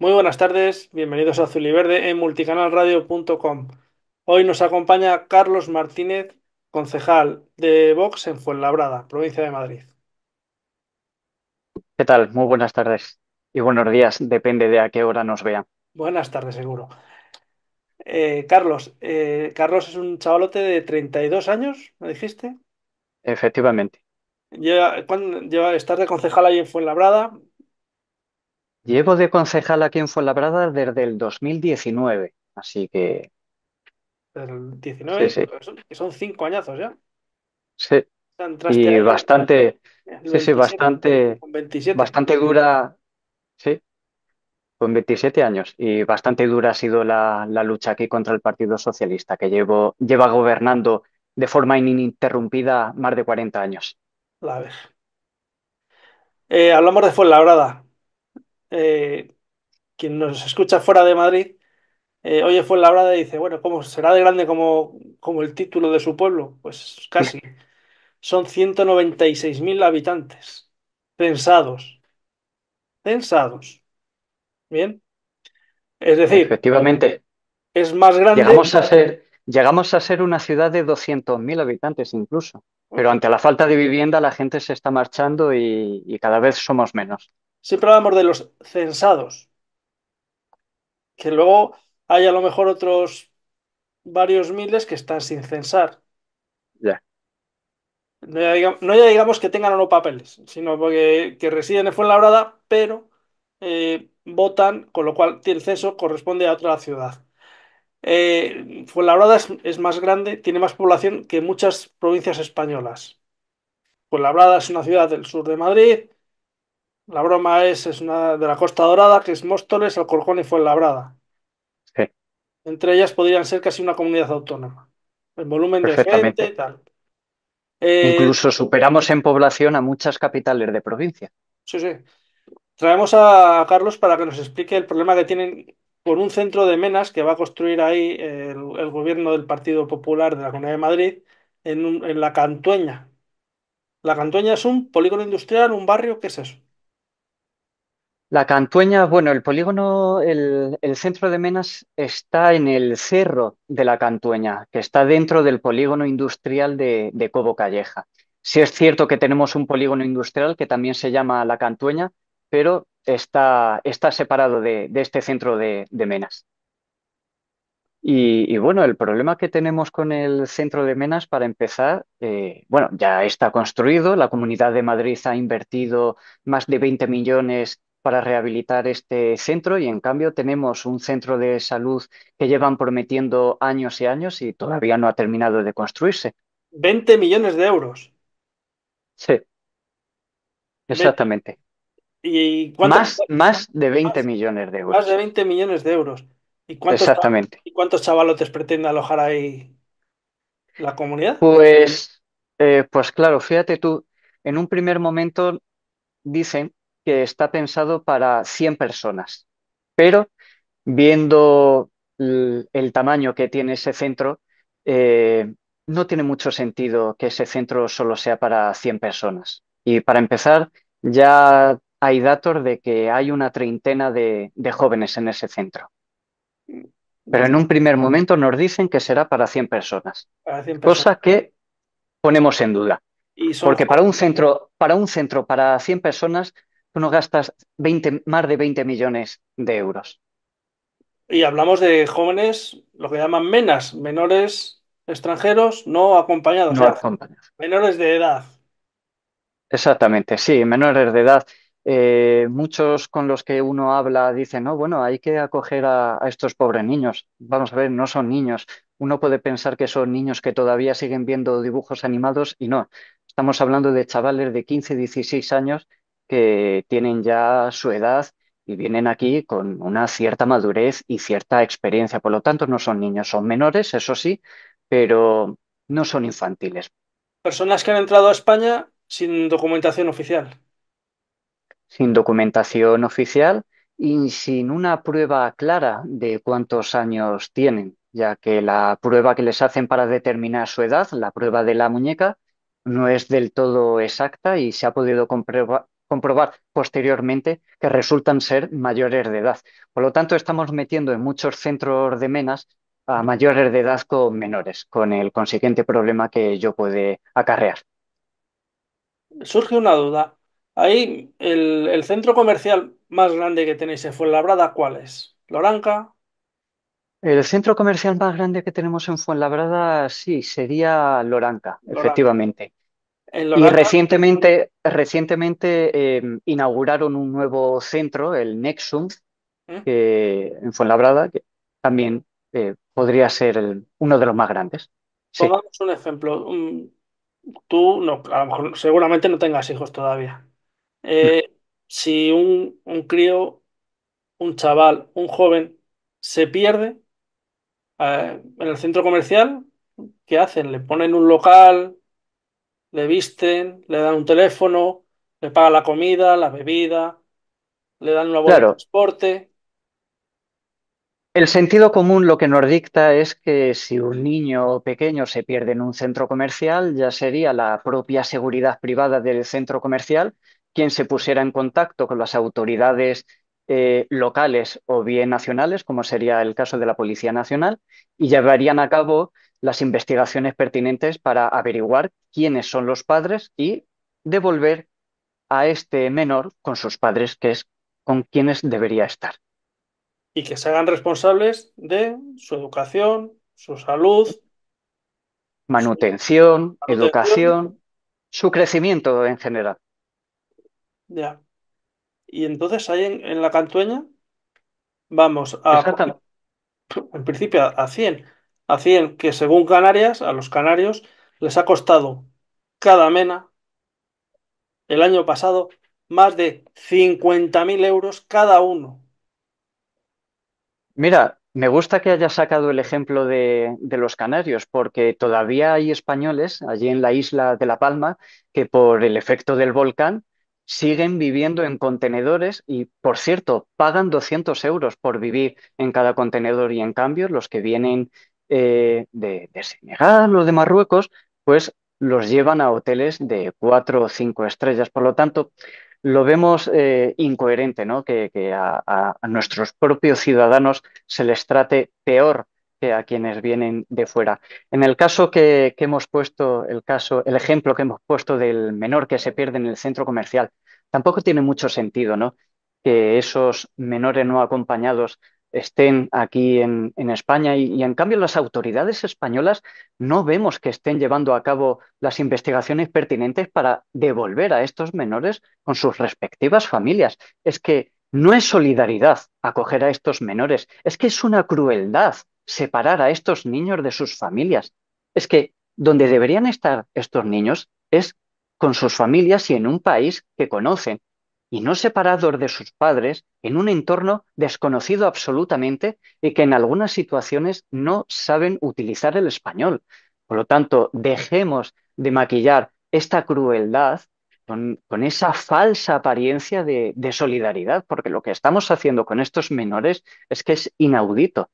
Muy buenas tardes, bienvenidos a Azul y Verde en multicanalradio.com. Hoy nos acompaña Carlos Martínez, concejal de Vox en Fuenlabrada, provincia de Madrid. ¿Qué tal? Muy buenas tardes y buenos días, depende de a qué hora nos vean. Buenas tardes, seguro. Eh, Carlos, eh, Carlos es un chavalote de 32 años, ¿me dijiste? Efectivamente. Lleva, lleva, de concejal ahí en Fuenlabrada, Llevo de concejal aquí en Fuenlabrada desde el 2019, así que El 19, sí, que son cinco añazos ya. sí. Y bastante, bastante, bastante dura, sí, con 27 años y bastante dura ha sido la, lucha aquí contra el Partido Socialista, que llevo, lleva gobernando de forma ininterrumpida más de 40 años. La ver. Eh, hablamos de Fuenlabrada. Eh, quien nos escucha fuera de Madrid, eh, oye Fuenlabrada y dice, bueno, ¿cómo será de grande como, como el título de su pueblo? Pues casi. Son 196.000 habitantes pensados pensados ¿Bien? Es decir, efectivamente. Es más grande. Llegamos a ser, llegamos a ser una ciudad de 200.000 habitantes incluso. Pero ante la falta de vivienda la gente se está marchando y cada vez somos menos. Siempre hablamos de los censados, que luego hay a lo mejor otros varios miles que están sin censar. Ya. No ya, digamos, que tengan o no papeles, sino porque que residen en Fuenlabrada, pero eh, votan, con lo cual el censo corresponde a otra ciudad. Eh, Fuenlabrada es, más grande, tiene más población que muchas provincias españolas. Fuenlabrada es una ciudad del sur de Madrid, la broma es, es una de la Costa Dorada, que es Móstoles, Alcorcón y Fuenlabrada. Sí. Entre ellas podrían ser casi una comunidad autónoma. El volumen de gente y tal. Eh, Incluso superamos en población a muchas capitales de provincia. Sí, sí. Traemos a Carlos para que nos explique el problema que tienen con un centro de menas que va a construir ahí el, gobierno del Partido Popular de la Comunidad de Madrid en, la Cantueña. La Cantueña es un polígono industrial, un barrio, ¿qué es eso? La Cantueña, bueno, el polígono, el, centro de Menas está en el cerro de la Cantueña, que está dentro del polígono industrial de, Cobo Calleja. Sí es cierto que tenemos un polígono industrial que también se llama La Cantueña, pero está, separado de, este centro de, Menas. Y, bueno, el problema que tenemos con el centro de Menas, para empezar, eh, bueno, ya está construido, la Comunidad de Madrid ha invertido más de 20 millones para rehabilitar este centro y en cambio tenemos un centro de salud que llevan prometiendo años y años y todavía no ha terminado de construirse. 20 millones de euros. Sí, exactamente. ¿Y más, más de 20 millones de euros. Más de 20 millones de euros. ¿Y cuántos, exactamente. ¿Y cuántos chavalotes pretende alojar ahí la comunidad? Pues, eh, pues claro, fíjate tú, en un primer momento dicen que está pensado para 100 personas, pero viendo el, tamaño que tiene ese centro, eh, no tiene mucho sentido que ese centro solo sea para 100 personas. Y para empezar, ya hay datos de que hay una treintena de, jóvenes en ese centro. Pero en un primer momento nos dicen que será para 100 personas, cosa que ponemos en duda. porque para un, centro, para un centro para 100 personas tú no gastas más de 20 millones de euros. Y hablamos de jóvenes, lo que llaman menas, menores extranjeros no acompañados. Menores de edad. Exactamente, sí, menores de edad. Eh, muchos con los que uno habla dicen, no, bueno, hay que acoger a, a, estos pobres niños. Vamos a ver, no son niños. Uno puede pensar que son niños que todavía siguen viendo dibujos animados y no. Estamos hablando de chavales de 15, 16 años que tienen ya su edad y vienen aquí con una cierta madurez y cierta experiencia. Por lo tanto, no son niños, son menores, eso sí, pero no son infantiles. Personas que han entrado a España sin documentación oficial. Sin documentación oficial y sin una prueba clara de cuántos años tienen, ya que la prueba que les hacen para determinar su edad, la prueba de la muñeca, no es del todo exacta y se ha podido comprobar, comprobar posteriormente que resultan ser mayores de edad. Por lo tanto, estamos metiendo en muchos centros de menas a mayores de edad con menores, con el consiguiente problema que ello puede acarrear. Surge una duda. Ahí, el, centro comercial más grande que tenéis en Fuenlabrada, ¿cuál es? ¿Loranca? El centro comercial más grande que tenemos en Fuenlabrada, sí, sería Loranca. efectivamente y recientemente, recientemente em, inauguraron un nuevo centro, el Nexum, en Fuenlabrada, que también eh, podría ser uno de los más grandes. Pongamos un ejemplo. Tú, a lo mejor, seguramente no tengas hijos todavía. Eh, mm. Si un, un crío, un chaval, un joven se pierde eh, en el centro comercial, ¿qué hacen? ¿Le ponen un local? le visten, le dan un teléfono, le pagan la comida, la bebida, le dan un bolsa transporte. El sentido común lo que nos dicta es que si un niño pequeño se pierde en un centro comercial, ya sería la propia seguridad privada del centro comercial quien se pusiera en contacto con las autoridades eh, locales o bien nacionales, como sería el caso de la Policía Nacional, y llevarían a cabo las investigaciones pertinentes para averiguar quiénes son los padres y devolver a este menor con sus padres, que es con quienes debería estar. Y que se hagan responsables de su educación, su salud. Manutención, educación, su crecimiento en general. Ya. Y entonces ahí en, la cantueña vamos a... En principio a 100 hacían que, según Canarias, a los canarios les ha costado cada mena el año pasado más de 50.000 euros cada uno. Mira, me gusta que haya sacado el ejemplo de, de, los canarios, porque todavía hay españoles allí en la isla de La Palma que por el efecto del volcán siguen viviendo en contenedores y, por cierto, pagan 200 euros por vivir en cada contenedor y en cambio los que vienen eh, de, de, Senegal o de Marruecos, pues los llevan a hoteles de cuatro o cinco estrellas. Por lo tanto, lo vemos eh, incoherente, ¿no? Que, a, nuestros propios ciudadanos se les trate peor que a quienes vienen de fuera. En el caso que, hemos puesto, el caso, el ejemplo que hemos puesto del menor que se pierde en el centro comercial, tampoco tiene mucho sentido, ¿no? Que esos menores no acompañados estén aquí en, España y, y, en cambio las autoridades españolas no vemos que estén llevando a cabo las investigaciones pertinentes para devolver a estos menores con sus respectivas familias. Es que no es solidaridad acoger a estos menores, es que es una crueldad separar a estos niños de sus familias. Es que donde deberían estar estos niños es con sus familias y en un país que conocen, y no separados de sus padres en un entorno desconocido absolutamente y que en algunas situaciones no saben utilizar el español. Por lo tanto, dejemos de maquillar esta crueldad con, esa falsa apariencia de, solidaridad, porque lo que estamos haciendo con estos menores es que es inaudito.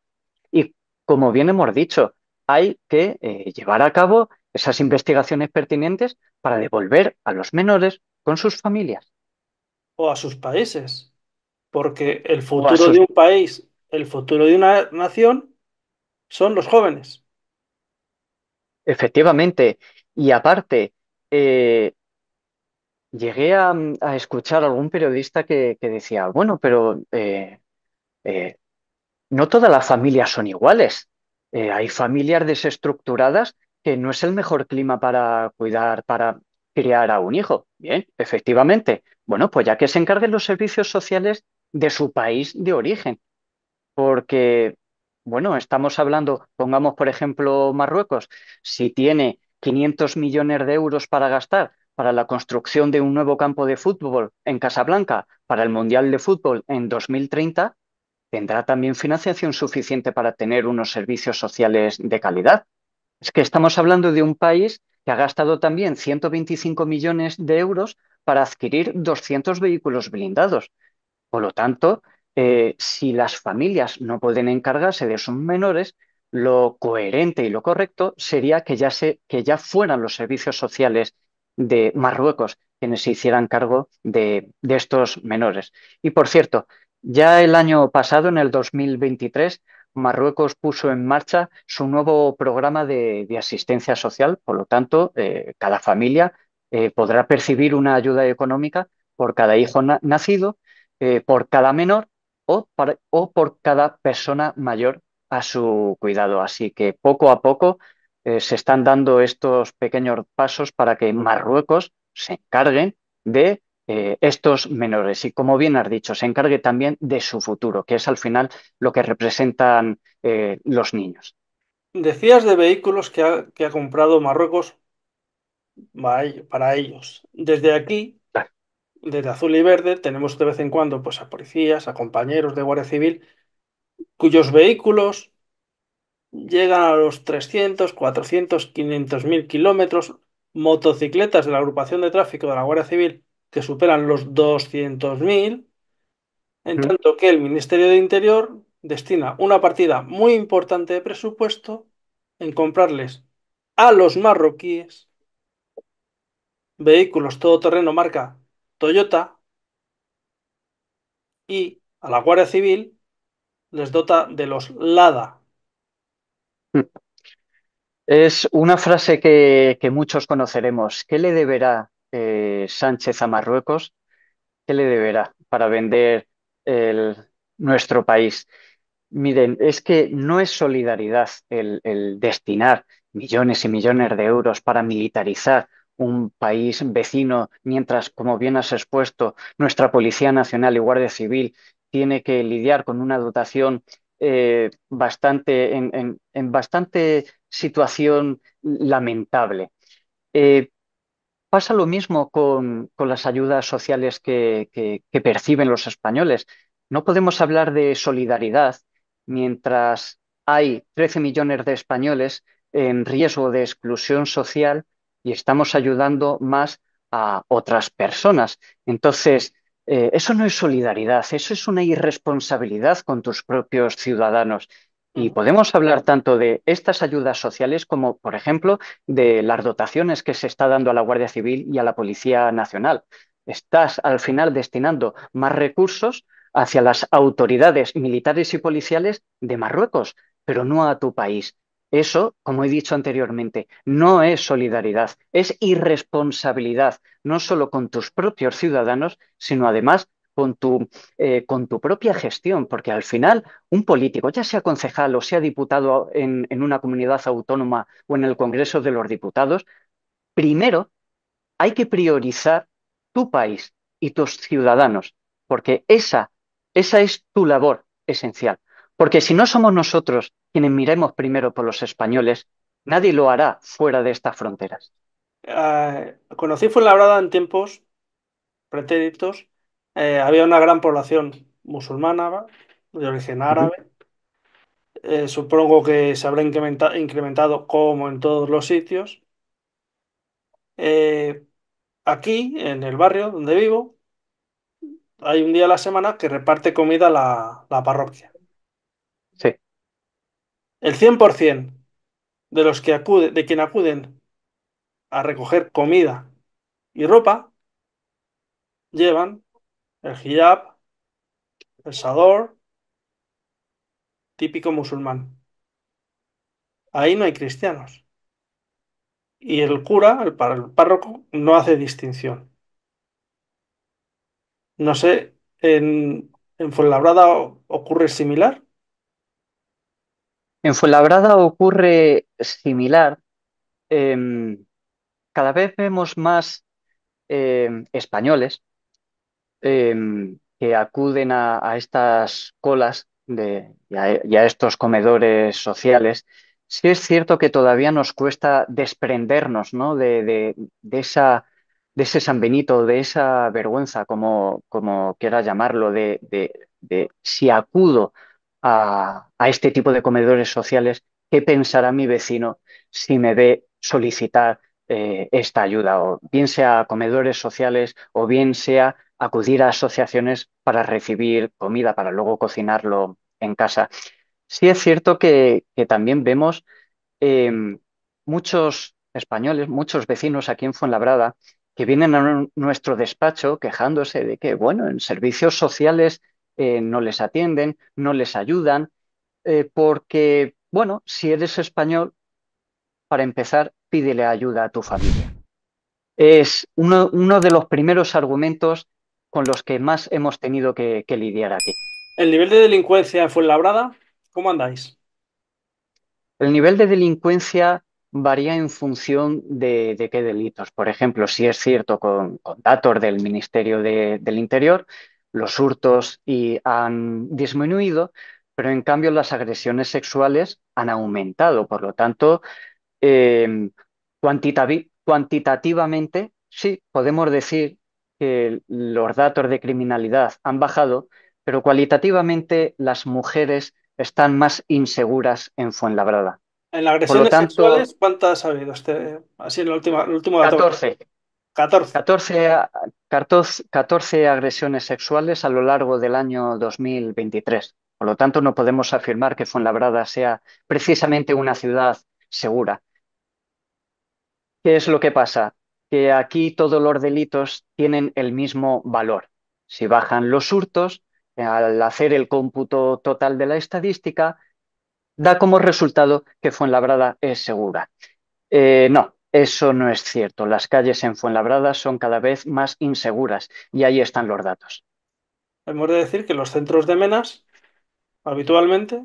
Y como bien hemos dicho, hay que eh, llevar a cabo esas investigaciones pertinentes para devolver a los menores con sus familias o a sus países, porque el futuro de un país, el futuro de una nación son los jóvenes. Efectivamente, y aparte, eh, llegué a, escuchar a algún periodista que, decía, bueno, pero eh, eh, no todas las familias son iguales. hay familias desestructuradas que no es el mejor clima para cuidar, para criar a un hijo. Bien, efectivamente, bueno, pues ya que se encarguen los servicios sociales de su país de origen, porque, bueno, estamos hablando, pongamos por ejemplo Marruecos, si tiene 500 millones de euros para gastar para la construcción de un nuevo campo de fútbol en Casablanca para el Mundial de Fútbol en 2030, tendrá también financiación suficiente para tener unos servicios sociales de calidad. Es que estamos hablando de un país que ha gastado también 125 millones de euros para adquirir 200 vehículos blindados. Por lo tanto, eh, si las familias no pueden encargarse de sus menores, lo coherente y lo correcto sería que ya, que ya fueran los servicios sociales de Marruecos quienes se hicieran cargo de, estos menores. Y por cierto, ya el año pasado, en el 2023, Marruecos puso en marcha su nuevo programa de, asistencia social. Por lo tanto, eh, cada familia eh, podrá percibir una ayuda económica por cada hijo nacido, eh, por cada menor o, por cada persona mayor a su cuidado. Así que poco a poco eh, se están dando estos pequeños pasos para que Marruecos se encarguen de estos menores y, como bien has dicho, se encargue también de su futuro, que es al final lo que representan los niños. Decías de vehículos que ha comprado Marruecos para ellos. Desde aquí, desde azul y verde, tenemos de vez en cuando pues, a policías, a compañeros de Guardia Civil, cuyos vehículos llegan a los 300, 400, 500 mil kilómetros, motocicletas de la agrupación de tráfico de la Guardia Civil que superan los 200 mil, en mm. tanto que el Ministerio de Interior destina una partida muy importante de presupuesto en comprarles a los marroquíes Vehículos todoterreno marca Toyota y a la Guardia Civil les dota de los LADA. Hmm. Es una frase que, muchos conoceremos. ¿Qué le deberá eh, Sánchez a Marruecos? ¿Qué le deberá para vender nuestro país? Miren, es que no es solidaridad el destinar millones y millones de euros para militarizar un país vecino, mientras, como bien has expuesto, nuestra Policía Nacional y Guardia Civil tiene que lidiar con una dotación eh, bastante, en, bastante situación lamentable. Eh, pasa lo mismo con, las ayudas sociales que perciben los españoles. No podemos hablar de solidaridad mientras hay 13 millones de españoles en riesgo de exclusión social y estamos ayudando más a otras personas. Entonces, eh, eso no es solidaridad, eso es una irresponsabilidad con tus propios ciudadanos. Y podemos hablar tanto de estas ayudas sociales como, por ejemplo, de las dotaciones que se está dando a la Guardia Civil y a la Policía Nacional. Estás al final destinando más recursos hacia las autoridades militares y policiales de Marruecos, pero no a tu país. Eso, como he dicho anteriormente, no es solidaridad, es irresponsabilidad, no solo con tus propios ciudadanos, sino además con tu, eh, con tu propia gestión, porque al final un político, ya sea concejal o sea diputado en, en una comunidad autónoma o en el Congreso de los Diputados, primero hay que priorizar tu país y tus ciudadanos, porque esa, esa es tu labor esencial. Porque si no somos nosotros quienes miremos primero por los españoles, nadie lo hará fuera de estas fronteras. Ah, conocí Fuenlabrada en tiempos pretéritos. Eh, había una gran población musulmana, de origen árabe. Eh, supongo que se habrá incrementado como en todos los sitios. Eh, aquí, en el barrio donde vivo, hay un día a la semana que reparte comida la parroquia. El 100% de los que acude, de quien acuden a recoger comida y ropa llevan el hijab, el sador, típico musulmán. Ahí no hay cristianos. Y el cura, el, párroco, no hace distinción. No sé, en, en Fuenlabrada ocurre similar. En Fuenlabrada ocurre similar. Em, cada vez vemos más em, españoles em, que acuden a, estas colas y, a, estos comedores sociales. Si es cierto que todavía nos cuesta desprendernos de, esa, de ese San Benito, de esa vergüenza, como, quiera llamarlo, de, de si acudo a, este tipo de comedores sociales, ¿qué pensará mi vecino si me ve solicitar eh, esta ayuda? O bien sea comedores sociales o bien sea acudir a asociaciones para recibir comida, para luego cocinarlo en casa. Sí es cierto que, también vemos em, muchos españoles, muchos vecinos aquí en Fuenlabrada, que vienen a nuestro despacho quejándose de que, bueno, en servicios sociales eh, no les atienden, no les ayudan, eh, porque, bueno, si eres español, para empezar, pídele ayuda a tu familia. Es uno, de los primeros argumentos con los que más hemos tenido que, lidiar aquí. ¿El nivel de delincuencia fue labrada? ¿Cómo andáis? El nivel de delincuencia varía en función de, qué delitos. Por ejemplo, si es cierto con, datos del Ministerio del Interior, los hurtos y han disminuido, pero en cambio las agresiones sexuales han aumentado. Por lo tanto, em, cuantitativamente, sí, podemos decir que los datos de criminalidad han bajado, pero cualitativamente las mujeres están más inseguras en Fuenlabrada. En agresiones sexuales, ¿cuántas ha habido? Este, así, el último, el último dato. 14. 14. agresiones sexuales a lo largo del año 2023. Por lo tanto, no podemos afirmar que Fuenlabrada sea precisamente una ciudad segura. ¿Qué es lo que pasa? Que aquí todos los delitos tienen el mismo valor. Si bajan los hurtos, al hacer el cómputo total de la estadística, da como resultado que Fuenlabrada es segura. Eh, no, eso no es cierto. Las calles en Fuenlabrada son cada vez más inseguras y ahí están los datos. Hemos de decir que los centros de menas habitualmente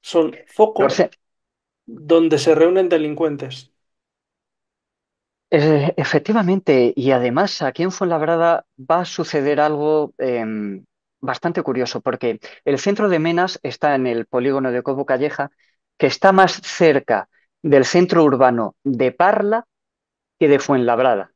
son focos donde se reúnen delincuentes. Eh, efectivamente, y además aquí en Fuenlabrada va a suceder algo em, bastante curioso, porque el centro de Menas está en el polígono de Cobo Calleja, que está más cerca del centro urbano de Parla que de Fuenlabrada.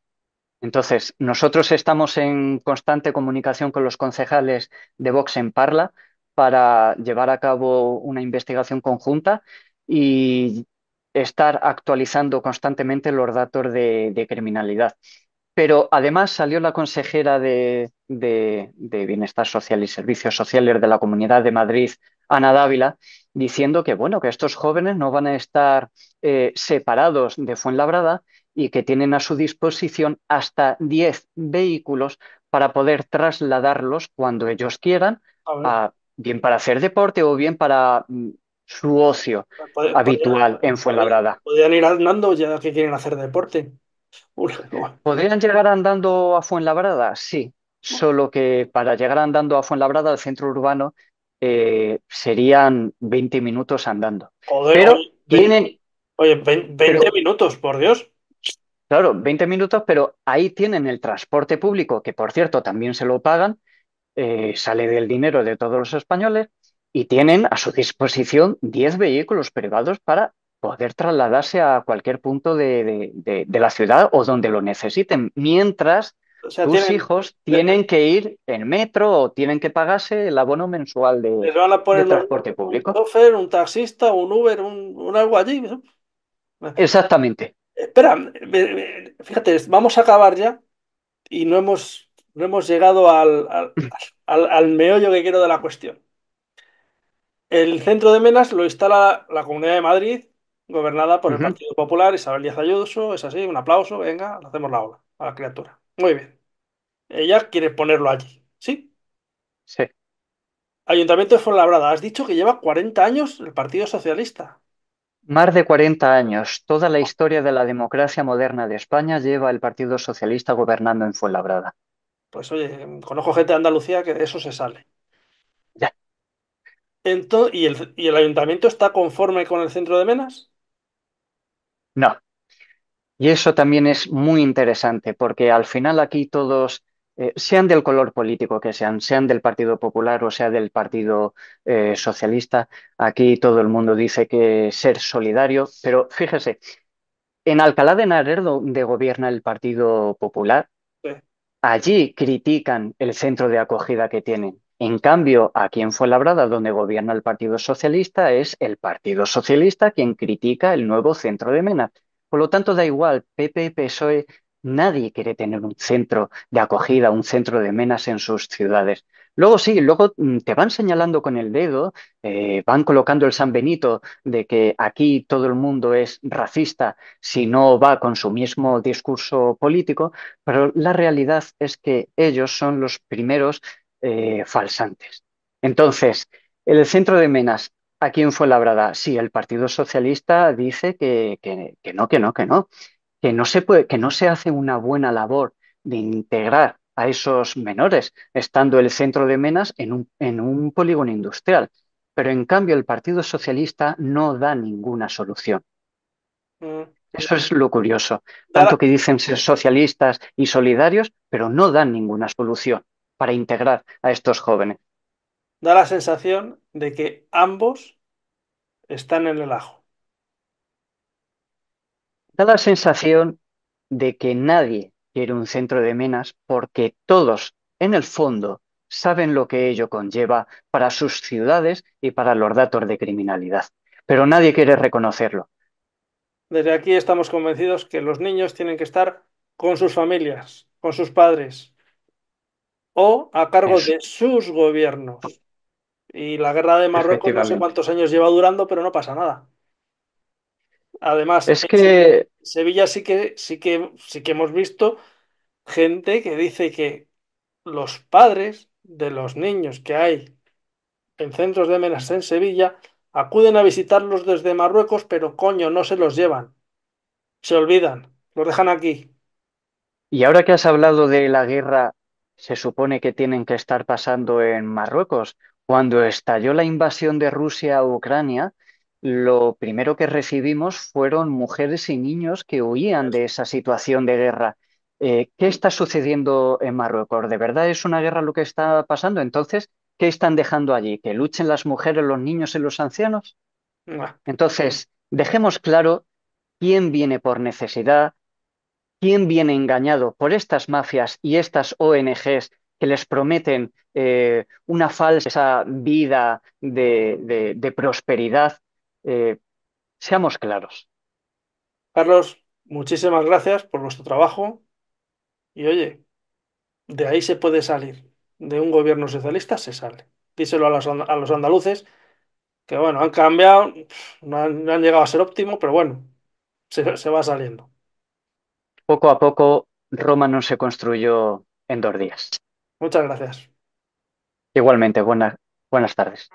Entonces, nosotros estamos en constante comunicación con los concejales de Vox en Parla para llevar a cabo una investigación conjunta y estar actualizando constantemente los datos de, criminalidad. Pero además salió la consejera de Bienestar Social y Servicios Sociales de la Comunidad de Madrid, Ana Dávila, diciendo que, bueno, que estos jóvenes no van a estar eh, separados de Fuenlabrada y que tienen a su disposición hasta 10 vehículos para poder trasladarlos cuando ellos quieran, bien para hacer deporte o bien para mm, su ocio habitual en Fuenlabrada. Podrían ir andando ya que quieren hacer deporte. ¿Podrían llegar andando a Fuenlabrada? Sí, solo que para llegar andando a Fuenlabrada, al centro urbano, eh, serían 20 minutos andando. pero oye, tienen... Oye, 20, minutos, por Dios. Claro, 20 minutos, pero ahí tienen el transporte público, que por cierto también se lo pagan, eh, sale del dinero de todos los españoles, y tienen a su disposición 10 vehículos privados para poder trasladarse a cualquier punto de, de la ciudad o donde lo necesiten, mientras tus hijos tienen que ir en metro o tienen que pagarse el abono mensual de, transporte público. Un un taxista, un Uber, un, algo allí. Exactamente. Espera, fíjate, vamos a acabar ya y no hemos, hemos llegado al, meollo que quiero de la cuestión. El centro de Menas lo instala la Comunidad de Madrid, gobernada por el Partido Popular, Isabel Díaz Ayuso, es así, un aplauso, venga, hacemos la ola a la criatura. Muy bien. Ella quiere ponerlo allí, ¿sí? Sí. Ayuntamiento de Fuenlabrada, has dicho que lleva 40 años el Partido Socialista. Más de 40 años. Toda la ah. historia de la democracia moderna de España lleva el Partido Socialista gobernando en Fuenlabrada. Pues oye, conozco gente de Andalucía que eso se sale. Ya. ¿y, el, ¿Y el ayuntamiento está conforme con el centro de Menas? No. Y eso también es muy interesante, porque al final aquí todos, eh, sean del color político que sean, sean del Partido Popular o sea del Partido eh, Socialista, aquí todo el mundo dice que ser solidario, pero fíjese, en Alcalá de Henares, donde gobierna el Partido Popular, allí critican el centro de acogida que tienen. En cambio, aquí en Fuenlabrada, donde gobierna el Partido Socialista, es el Partido Socialista quien critica el nuevo centro de Mena. Por lo tanto, da igual, PP, PSOE, nadie quiere tener un centro de acogida, un centro de menas en sus ciudades. Luego sí, luego mm, te van señalando con el dedo, eh, van colocando el San Benito de que aquí todo el mundo es racista si no va con su mismo discurso político, pero la realidad es que ellos son los primeros eh, falsantes. Entonces, el centro de Menas ¿A quién fue labrada? sí, el Partido Socialista dice que, no, que no, que no, que no se que no se hace una buena labor de integrar a esos menores, estando el centro de Menas en un, polígono industrial. Pero en cambio el Partido Socialista no da ninguna solución. Mm. Eso es lo curioso. Tanto que dicen ser socialistas y solidarios, pero no dan ninguna solución para integrar a estos jóvenes da la sensación de que ambos están en el ajo. Da la sensación de que nadie quiere un centro de menas porque todos, en el fondo, saben lo que ello conlleva para sus ciudades y para los datos de criminalidad, pero nadie quiere reconocerlo. Desde aquí estamos convencidos que los niños tienen que estar con sus familias, con sus padres o a cargo de sus gobiernos. Y la guerra de Marruecos no sé cuántos años lleva durando, pero no pasa nada. Además, es que Sevilla sí que sí que sí que hemos visto gente que dice que los padres de los niños que hay en centros de menas en Sevilla acuden a visitarlos desde Marruecos, pero coño, no se los llevan. Se olvidan, los dejan aquí. Y ahora que has hablado de la guerra, se supone que tienen que estar pasando en Marruecos. Cuando estalló la invasión de Rusia a Ucrania, lo primero que recibimos fueron mujeres y niños que huían de esa situación de guerra. Eh, ¿qué está sucediendo en Marruecos? ¿De verdad es una guerra lo que está pasando? Entonces, ¿qué están dejando allí? ¿Que luchen las mujeres, los niños y los ancianos? Entonces, dejemos claro quién viene por necesidad, quién viene engañado por estas mafias y estas ONGs que les prometen eh, una falsa vida de, prosperidad. Eh, seamos claros. Carlos, muchísimas gracias por vuestro trabajo. Y oye, de ahí se puede salir. De un gobierno socialista se sale. Díselo a los, andaluces, que bueno, han cambiado, no han, llegado a ser óptimo, pero bueno, se, se va saliendo. Poco a poco, Roma no se construyó en dos días. Muchas gracias. Igualmente, buenas, buenas tardes.